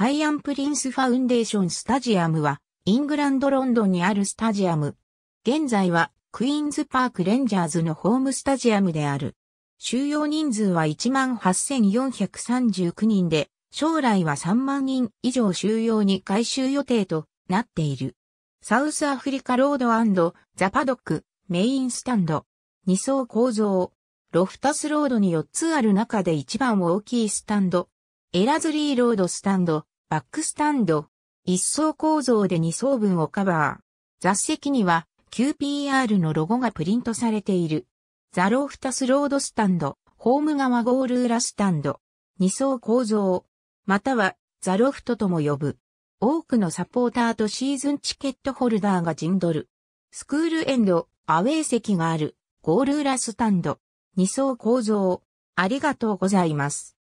カイアンプリンスファウンデーションスタジアムは、イングランドロンドンにあるスタジアム。現在は、クイーンズパークレンジャーズのホームスタジアムである。収容人数は18,439人で、将来は3万人以上収容に改修予定となっている。サウスアフリカロードザパドックメインスタンド。2層構造。ロフタスロードに4つある中で一番大きいスタンド。エラズリーロードスタンド、バックスタンド、一層構造で二層分をカバー。雑席には QPR のロゴがプリントされている。ザローフタスロードスタンド、ホーム側ゴール裏スタンド、二層構造、またはザロフトとも呼ぶ。多くのサポーターとシーズンチケットホルダーが陣取る。スクールエンド、アウェー席がある、ゴール裏スタンド、二層構造、ありがとうございます。